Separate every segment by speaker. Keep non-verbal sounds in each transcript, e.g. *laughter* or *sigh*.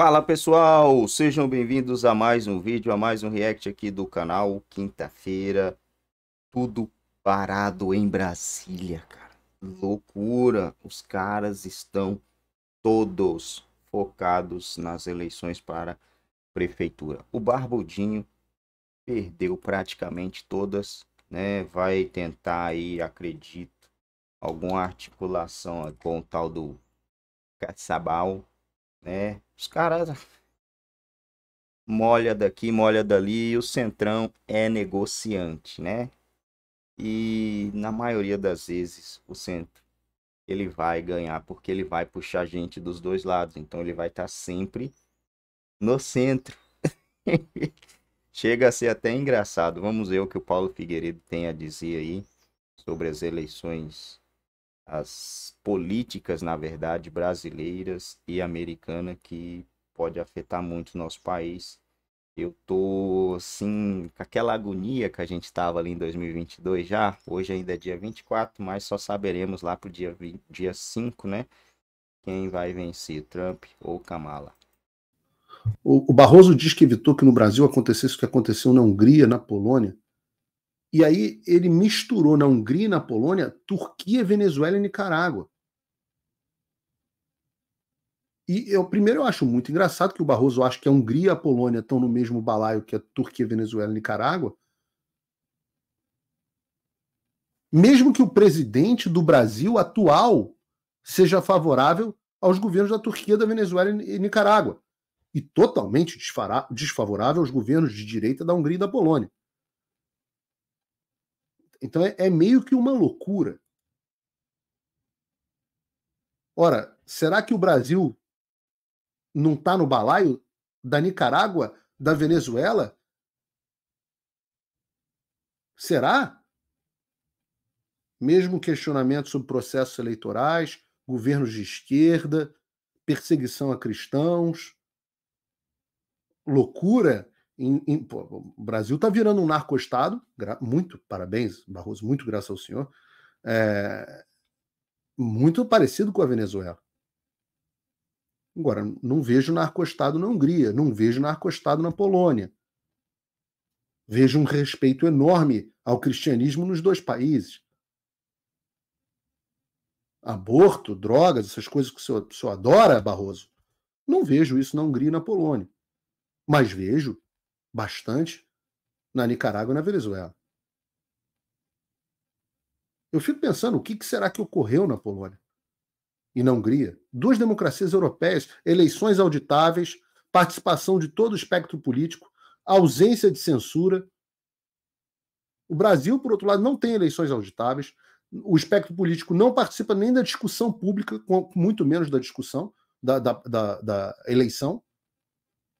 Speaker 1: Fala pessoal, sejam bem-vindos a mais um vídeo, a mais um react aqui do canal, quinta-feira, tudo parado em Brasília, cara, loucura, os caras estão todos focados nas eleições para prefeitura. O Barbudinho perdeu praticamente todas, né, vai tentar aí, acredito, alguma articulação com o tal do Caçabal, né? Os caras molha daqui, molha dali, e o Centrão é negociante, né? E na maioria das vezes o centro ele vai ganhar porque ele vai puxar gente dos dois lados, então ele vai estar tá sempre no centro. *laughs* Chega a ser até engraçado. Vamos ver o que o Paulo Figueiredo tem a dizer aí sobre as eleições as políticas, na verdade, brasileiras e americana que pode afetar muito o nosso país. Eu tô, assim, com aquela agonia que a gente estava ali em 2022 já. Hoje ainda é dia 24, mas só saberemos lá pro dia, 20, dia 5, né? Quem vai vencer, Trump ou Kamala.
Speaker 2: O, o Barroso diz que evitou que no Brasil acontecesse o que aconteceu na Hungria, na Polônia e aí ele misturou na Hungria e na Polônia Turquia, Venezuela e Nicarágua. E eu, primeiro eu acho muito engraçado que o Barroso acha que a Hungria e a Polônia estão no mesmo balaio que a Turquia, Venezuela e Nicarágua. Mesmo que o presidente do Brasil atual seja favorável aos governos da Turquia, da Venezuela e Nicarágua. E totalmente desfavorável aos governos de direita da Hungria e da Polônia. Então é, é meio que uma loucura. Ora, será que o Brasil não está no balaio da Nicarágua, da Venezuela? Será? Mesmo questionamento sobre processos eleitorais, governos de esquerda, perseguição a cristãos, loucura em, em, pô, o Brasil está virando um narco-estado, muito parabéns, Barroso, muito graças ao senhor. É, muito parecido com a Venezuela. Agora, não vejo narco-estado na Hungria, não vejo narco-estado na Polônia. Vejo um respeito enorme ao cristianismo nos dois países. Aborto, drogas, essas coisas que o senhor, o senhor adora, Barroso. Não vejo isso na Hungria e na Polônia. Mas vejo bastante na Nicarágua e na Venezuela. Eu fico pensando o que será que ocorreu na Polônia e na Hungria. Duas democracias europeias, eleições auditáveis, participação de todo o espectro político, ausência de censura. O Brasil, por outro lado, não tem eleições auditáveis. O espectro político não participa nem da discussão pública, muito menos da discussão da, da, da, da eleição.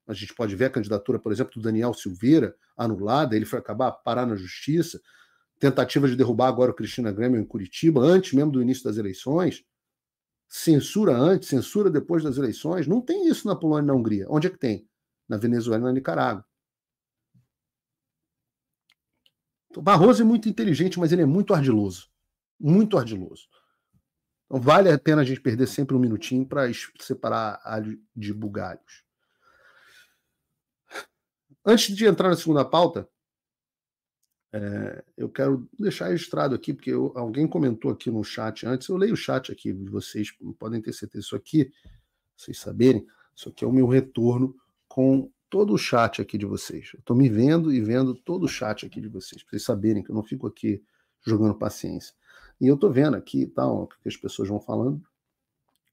Speaker 2: A gente pode ver a candidatura, por exemplo, do Daniel Silveira anulada, ele foi acabar parar na justiça. Tentativa de derrubar agora o Cristina Grêmio em Curitiba, antes mesmo do início das eleições. Censura antes, censura depois das eleições. Não tem isso na Polônia e na Hungria. Onde é que tem? Na Venezuela e na Nicarágua. Então, Barroso é muito inteligente, mas ele é muito ardiloso. Muito ardiloso. Então vale a pena a gente perder sempre um minutinho para separar alho de bugalhos antes de entrar na segunda pauta, é, eu quero deixar registrado aqui, porque eu, alguém comentou aqui no chat antes, eu leio o chat aqui de vocês, podem ter certeza, disso aqui, vocês saberem, isso aqui é o meu retorno com todo o chat aqui de vocês. Eu estou me vendo e vendo todo o chat aqui de vocês, para vocês saberem que eu não fico aqui jogando paciência. E eu estou vendo aqui tal, tá, o que as pessoas vão falando,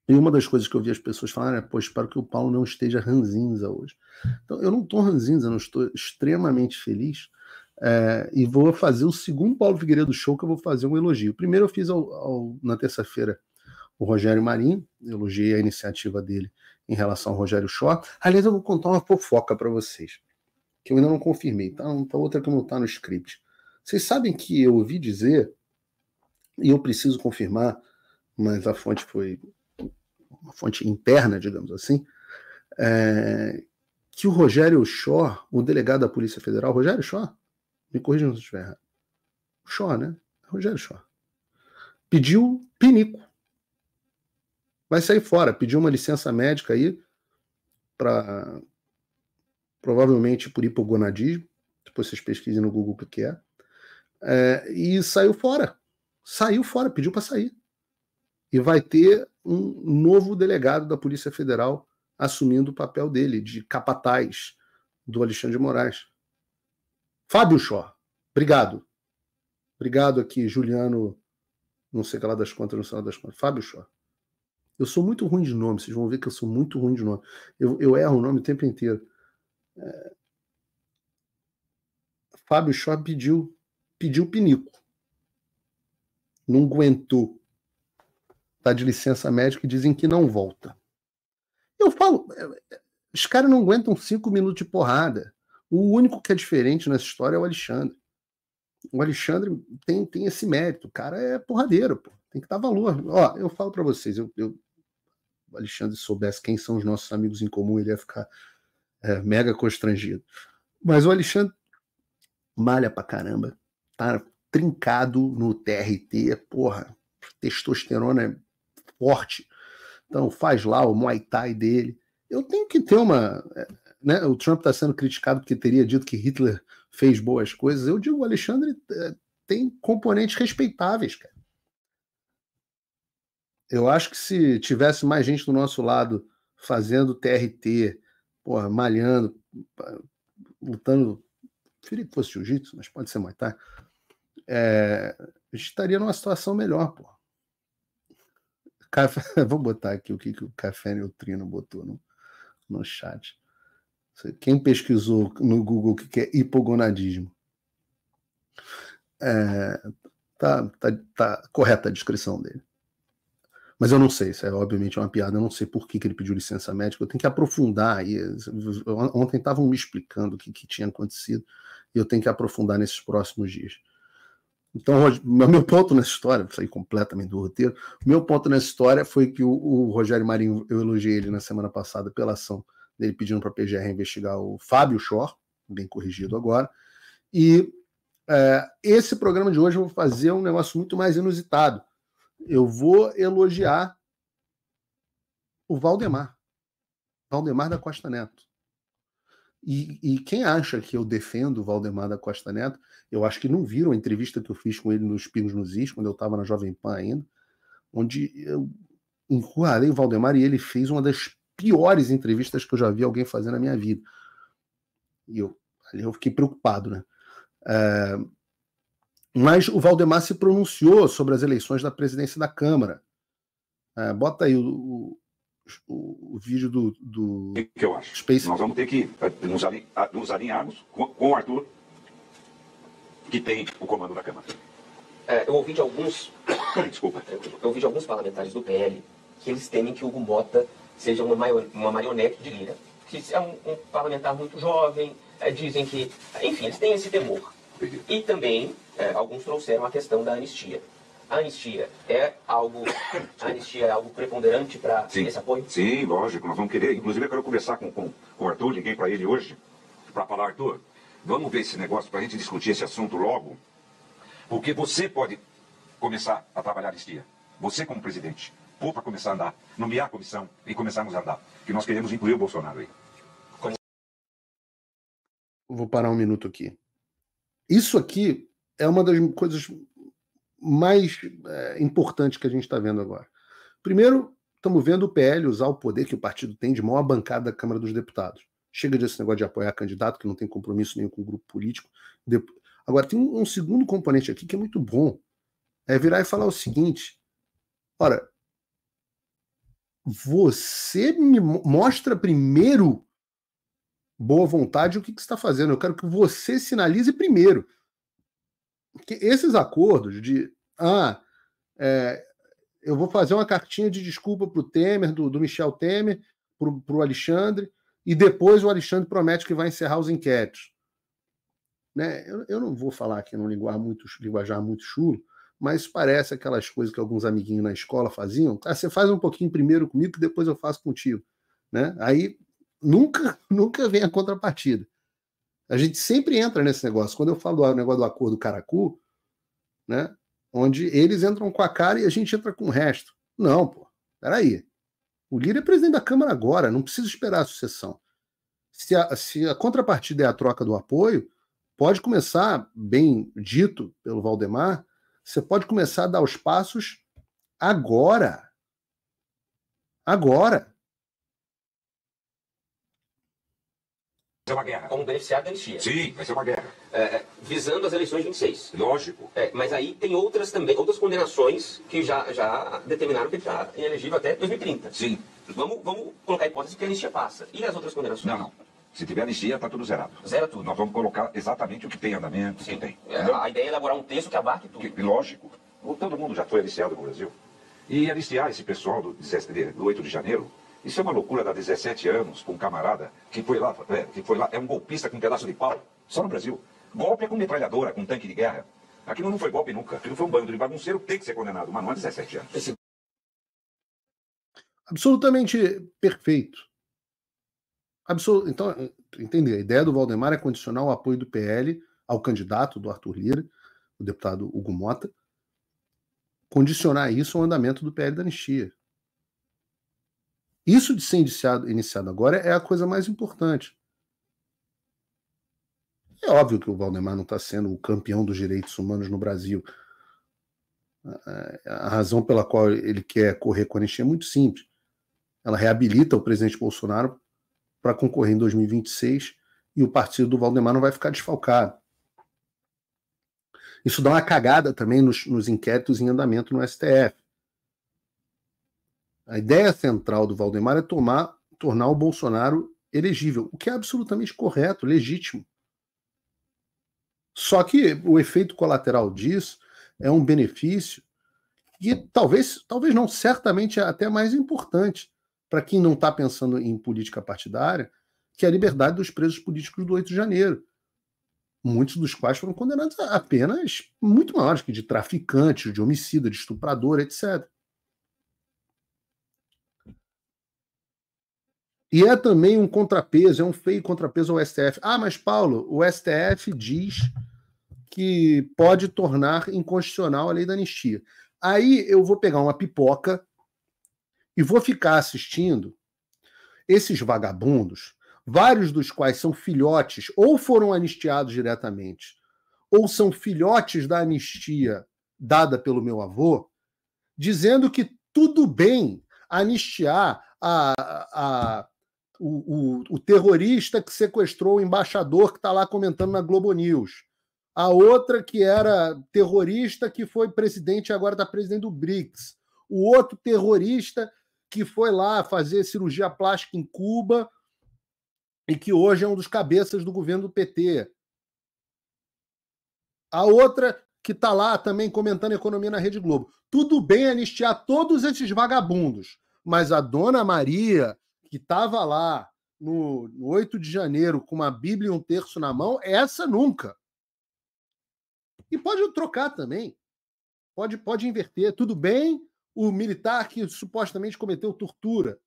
Speaker 2: e uma das coisas que eu vi as pessoas falarem é, pô, espero que o Paulo não esteja ranzinza hoje. Então, eu não estou ranzinza, não estou extremamente feliz. É, e vou fazer o segundo Paulo Figueiredo Show, que eu vou fazer um elogio. Primeiro eu fiz ao, ao, na terça-feira o Rogério Marinho, elogiei a iniciativa dele em relação ao Rogério Shaw Aliás, eu vou contar uma fofoca para vocês, que eu ainda não confirmei, tá? tá outra que não está no script. Vocês sabem que eu ouvi dizer, e eu preciso confirmar, mas a fonte foi uma fonte interna, digamos assim, é, que o Rogério Shaw, o delegado da Polícia Federal, Rogério Shaw, me corrija se eu estiver errado, Shaw, né? Rogério Shaw, pediu pinico. Vai sair fora, pediu uma licença médica aí para provavelmente por hipogonadismo, depois vocês pesquisem no Google o que, que é, é, e saiu fora. Saiu fora, pediu para sair. E vai ter um novo delegado da Polícia Federal assumindo o papel dele, de capataz do Alexandre de Moraes. Fábio Schor, obrigado. Obrigado aqui, Juliano, não sei que lá das contas, não sei lá das contas. Fábio Schor. Eu sou muito ruim de nome, vocês vão ver que eu sou muito ruim de nome. Eu, eu erro o nome o tempo inteiro. É... Fábio Schor pediu, pediu pinico. Não aguentou está de licença médica e dizem que não volta. Eu falo, é, é, os caras não aguentam cinco minutos de porrada. O único que é diferente nessa história é o Alexandre. O Alexandre tem, tem esse mérito, o cara é porradeiro, pô. tem que dar valor. Ó, eu falo para vocês, eu, eu, o Alexandre soubesse quem são os nossos amigos em comum, ele ia ficar é, mega constrangido. Mas o Alexandre malha pra caramba, tá trincado no TRT, porra, testosterona é esporte. Então faz lá o Muay Thai dele. Eu tenho que ter uma. É, né, o Trump está sendo criticado porque teria dito que Hitler fez boas coisas. Eu digo, o Alexandre é, tem componentes respeitáveis, cara. Eu acho que se tivesse mais gente do nosso lado fazendo TRT, porra, malhando, lutando, preferia que fosse jiu-jitsu, mas pode ser Muay Thai, é, estaria numa situação melhor, porra. Café... *laughs* Vou botar aqui o que, que o Café Neutrino botou no, no chat. Quem pesquisou no Google o que é hipogonadismo? É, tá, tá, tá correta a descrição dele. Mas eu não sei, isso é obviamente uma piada, eu não sei por que, que ele pediu licença médica, eu tenho que aprofundar. aí ontem estavam me explicando o que, que tinha acontecido, e eu tenho que aprofundar nesses próximos dias. Então, meu ponto nessa história, saí completamente do roteiro, meu ponto nessa história foi que o, o Rogério Marinho, eu elogiei ele na semana passada pela ação dele pedindo para a PGR investigar o Fábio Schor, bem corrigido agora, e é, esse programa de hoje eu vou fazer um negócio muito mais inusitado. Eu vou elogiar o Valdemar, Valdemar da Costa Neto. E, e, quem acha que eu defendo o Valdemar da Costa Neto, eu acho que não viram a entrevista que eu fiz com ele nos Pinos nos Is, quando eu estava na Jovem Pan ainda, onde eu encurralei o Valdemar e ele fez uma das piores entrevistas que eu já vi alguém fazer na minha vida. E eu, ali eu fiquei preocupado, né? É, mas o Valdemar se pronunciou sobre as eleições da presidência da Câmara. É, bota aí o o, o vídeo do, do. O é que eu acho? Space.
Speaker 1: Nós vamos ter que
Speaker 2: eh, nos, alinh nos alinharmos com, com, o Arthur,
Speaker 1: que tem o comando da Câmara. É, eu ouvi de alguns. *coughs* Desculpa. Eu, eu ouvi de alguns parlamentares do PL que eles temem que o Hugo Mota seja uma, maior, uma marionete de Lira. Que é um, um parlamentar muito jovem, é, dizem que. Enfim, eles têm esse temor. E também é, alguns trouxeram a questão da anistia a anistia é algo, *coughs* a anistia é algo preponderante para esse apoio? Sim, lógico, nós vamos querer. Inclusive, eu quero conversar com, com, com o Arthur, liguei para ele hoje, para falar, Arthur, vamos ver esse negócio, para a gente discutir esse assunto logo, porque você pode começar a trabalhar a anistia. Você como presidente, pôr para começar a andar, nomear a comissão e começarmos a andar, que nós queremos incluir o Bolsonaro aí.
Speaker 2: Vou parar um minuto aqui. Isso aqui é uma das coisas mais é, importantes que a gente está vendo agora. Primeiro, estamos vendo o PL usar o poder que o partido tem de maior bancada da Câmara dos Deputados. Chega desse negócio de apoiar candidato que não tem compromisso nenhum com o grupo político. Agora, tem um, um segundo componente aqui que é muito bom. É virar e falar o seguinte: ora, você me mostra primeiro boa vontade o que, que você está fazendo. Eu quero que você sinalize primeiro que esses acordos de ah, é, eu vou fazer uma cartinha de desculpa para o Temer, do, do, Michel Temer, para o Alexandre, e depois o Alexandre promete que vai encerrar os inquéritos. Né? Eu, eu não vou falar aqui num é linguajar muito, linguajar muito chulo, mas parece aquelas coisas que alguns amiguinhos na escola faziam. Ah, você faz um pouquinho primeiro comigo, que depois eu faço contigo. Né? Aí nunca, *laughs* nunca vem a contrapartida. A gente sempre entra nesse negócio. Quando eu falo o negócio do acordo caracu, né? Onde eles entram com a cara e a gente entra com o resto. Não, pô. Peraí. O Lira é presidente da Câmara agora, não precisa esperar a sucessão. Se a, se a contrapartida é a troca do apoio, pode começar, bem dito pelo Valdemar, você pode começar a dar os passos agora. Agora.
Speaker 1: É uma guerra. Como beneficiar da anistia. Sim, vai ser uma guerra. É, é visando as eleições de 26. Lógico. É, mas aí tem outras também, outras condenações que já, já determinaram que ele está inelegível é até 2030. Sim. Vamos, vamos colocar a hipótese que a anistia passa. E as outras condenações? Não, não. Se tiver anistia, está tudo zerado. Zera tudo. Nós vamos colocar exatamente o que tem andamento, Sim. o que tem. É, a ideia é elaborar um texto que abarque tudo. Que, lógico. Todo mundo já foi aliciado no Brasil. E aliciar esse pessoal do, do 8 de janeiro isso é uma loucura da 17 anos com um camarada que foi lá, é, que foi lá, é um golpista com um pedaço de pau, só no Brasil. Golpe é com metralhadora, com tanque de guerra. Aquilo não foi golpe nunca. Aquilo foi um bando de bagunceiro que tem que ser condenado, mas não há é 17 anos. Esse...
Speaker 2: Absolutamente perfeito. Absol... Então, entender, a ideia do Valdemar é condicionar o apoio do PL ao candidato do Arthur Lira, o deputado Hugo Mota, condicionar isso ao andamento do PL da anistia. Isso de ser iniciado, iniciado agora é a coisa mais importante. É óbvio que o Valdemar não está sendo o campeão dos direitos humanos no Brasil. A razão pela qual ele quer correr com a anistia é muito simples. Ela reabilita o presidente Bolsonaro para concorrer em 2026 e o partido do Valdemar não vai ficar desfalcado. Isso dá uma cagada também nos, nos inquéritos em andamento no STF. A ideia central do Valdemar é tomar, tornar o Bolsonaro elegível, o que é absolutamente correto, legítimo. Só que o efeito colateral disso é um benefício e talvez, talvez não, certamente é até mais importante para quem não está pensando em política partidária, que é a liberdade dos presos políticos do 8 de janeiro. Muitos dos quais foram condenados a penas muito maiores que de traficante, de homicida, de estuprador, etc. E é também um contrapeso, é um feio contrapeso ao STF. Ah, mas Paulo, o STF diz que pode tornar inconstitucional a lei da anistia. Aí eu vou pegar uma pipoca e vou ficar assistindo esses vagabundos, vários dos quais são filhotes ou foram anistiados diretamente, ou são filhotes da anistia dada pelo meu avô, dizendo que tudo bem anistiar a, a o, o, terrorista que sequestrou o embaixador que está lá comentando na Globo News. A outra que era terrorista que foi presidente e agora está presidente do BRICS. O outro terrorista que foi lá fazer cirurgia plástica em Cuba e que hoje é um dos cabeças do governo do PT. A outra que está lá também comentando economia na Rede Globo. Tudo bem anistiar todos esses vagabundos, mas a dona Maria que estava lá no, no 8 de janeiro com uma Bíblia e um terço na mão, é essa nunca. E pode trocar também. Pode, pode inverter. Tudo bem o militar que supostamente cometeu tortura.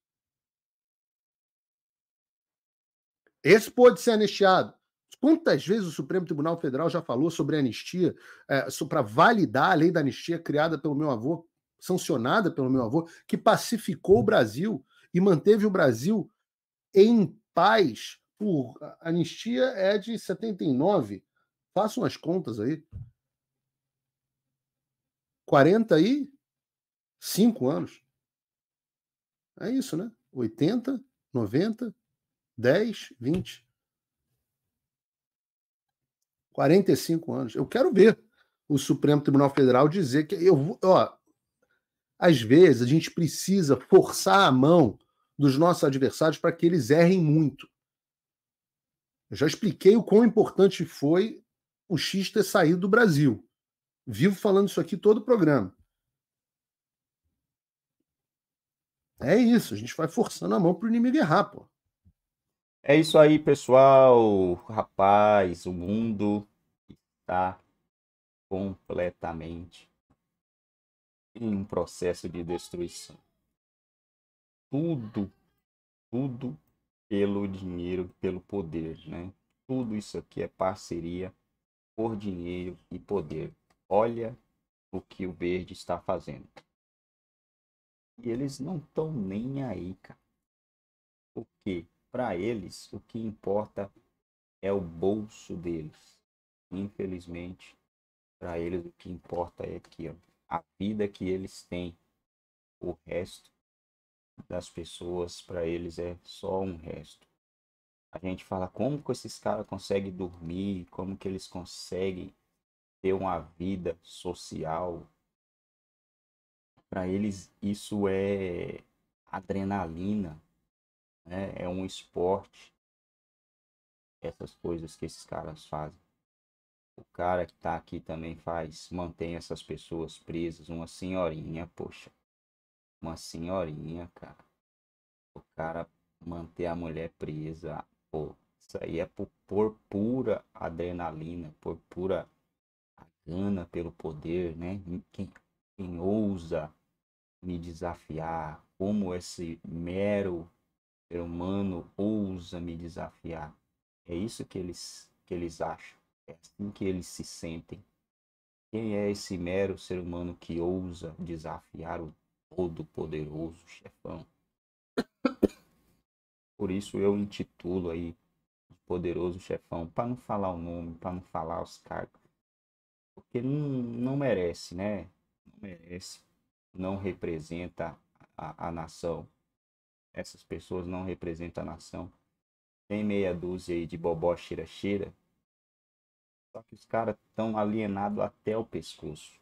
Speaker 2: Esse pode ser anistiado. Quantas vezes o Supremo Tribunal Federal já falou sobre anistia, é, para validar a lei da anistia criada pelo meu avô, sancionada pelo meu avô, que pacificou o Brasil, e manteve o Brasil em paz por a anistia é de 79. Façam as contas aí. 45 anos. É isso, né? 80, 90, 10, 20. 45 anos. Eu quero ver o Supremo Tribunal Federal dizer que eu ó, às vezes, a gente precisa forçar a mão dos nossos adversários para que eles errem muito. Eu já expliquei o quão importante foi o X ter saído do Brasil. Vivo falando isso aqui todo o programa. É isso, a gente vai forçando a mão para o inimigo errar, pô.
Speaker 1: É isso aí, pessoal. Rapaz, o mundo está completamente em um processo de destruição. Tudo, tudo pelo dinheiro, pelo poder, né? Tudo isso aqui é parceria por dinheiro e poder. Olha o que o verde está fazendo. E eles não estão nem aí, cara. Porque para eles o que importa é o bolso deles. Infelizmente, para eles o que importa é aquilo a vida que eles têm. O resto das pessoas para eles é só um resto. A gente fala como que esses caras conseguem dormir, como que eles conseguem ter uma vida social. Para eles isso é adrenalina, né? é um esporte. Essas coisas que esses caras fazem. O cara que tá aqui também faz, mantém essas pessoas presas. Uma senhorinha, poxa. Uma senhorinha, cara. O cara manter a mulher presa. Pô, isso aí é por, por pura adrenalina, por pura gana pelo poder, né? Quem, quem ousa me desafiar, como esse mero ser humano ousa me desafiar. É isso que eles, que eles acham. É assim que eles se sentem. Quem é esse mero ser humano que ousa desafiar o todo-poderoso chefão? Por isso eu intitulo aí poderoso chefão, para não falar o nome, para não falar os cargos. Porque não, não merece, né? Não merece. Não representa a, a nação. Essas pessoas não representam a nação. Tem meia dúzia aí de bobó cheira-cheira só que os caras estão alienados até o pescoço.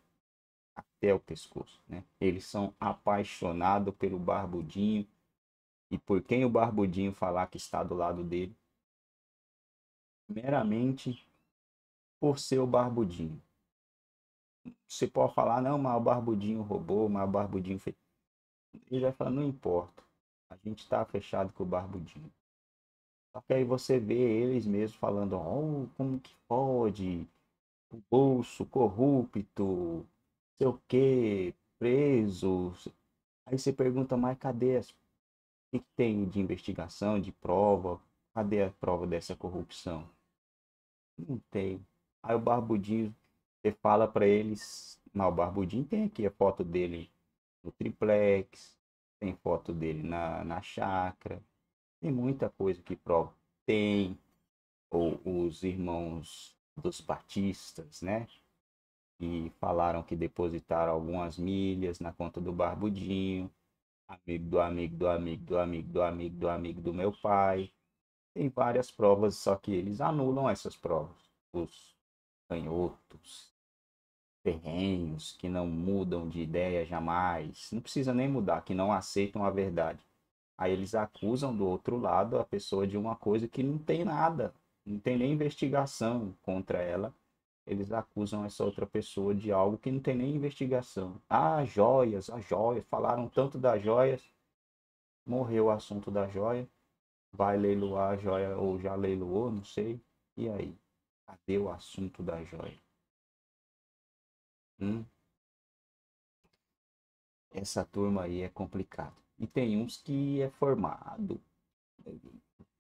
Speaker 1: Até o pescoço, né? Eles são apaixonados pelo Barbudinho. E por quem o Barbudinho falar que está do lado dele? Meramente por ser o Barbudinho. Você pode falar, não, mas o Barbudinho roubou, mas o Barbudinho fez. Ele vai falar, não importa. A gente está fechado com o Barbudinho. Só que aí você vê eles mesmos falando, oh, como que pode? O bolso corrupto, sei o que, preso. Aí você pergunta, mas cadê as... o que tem de investigação, de prova? Cadê a prova dessa corrupção? Não tem. Aí o Barbudinho, você fala para eles, mas o Barbudinho tem aqui a foto dele no triplex, tem foto dele na, na chácara, tem muita coisa que prova. Tem ou, os irmãos dos Batistas, né? E falaram que depositaram algumas milhas na conta do Barbudinho, amigo do amigo do amigo do amigo do amigo do amigo do meu pai. Tem várias provas, só que eles anulam essas provas. Os canhotos, terrenos que não mudam de ideia jamais, não precisa nem mudar, que não aceitam a verdade. Aí eles acusam do outro lado a pessoa de uma coisa que não tem nada, não tem nem investigação contra ela. Eles acusam essa outra pessoa de algo que não tem nem investigação. Ah, joias, a joias, falaram tanto das joias. Morreu o assunto da joia. Vai leiloar a joia ou já leiloou, não sei. E aí? Cadê o assunto da joia? Hum? Essa turma aí é complicada. E tem uns que é formado,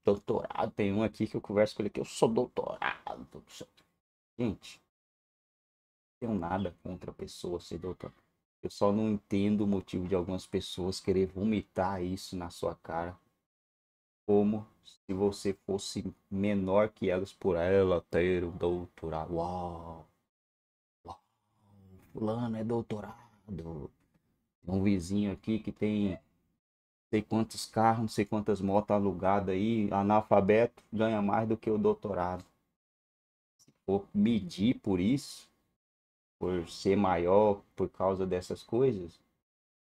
Speaker 1: doutorado. Tem um aqui que eu converso com ele que eu sou doutorado. Gente, não tenho nada contra a pessoa ser doutorado. Eu só não entendo o motivo de algumas pessoas querer vomitar isso na sua cara. Como se você fosse menor que elas por ela ter o doutorado. Uau! Uau! Fulano é doutorado. Um vizinho aqui que tem sei quantos carros, não sei quantas motos alugadas aí, analfabeto ganha mais do que o doutorado. Se for medir por isso, por ser maior, por causa dessas coisas,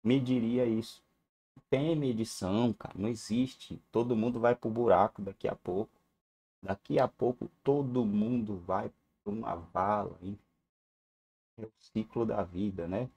Speaker 1: mediria isso. Tem medição, cara, não existe. Todo mundo vai pro buraco daqui a pouco. Daqui a pouco todo mundo vai para uma vala. Hein? É o ciclo da vida, né?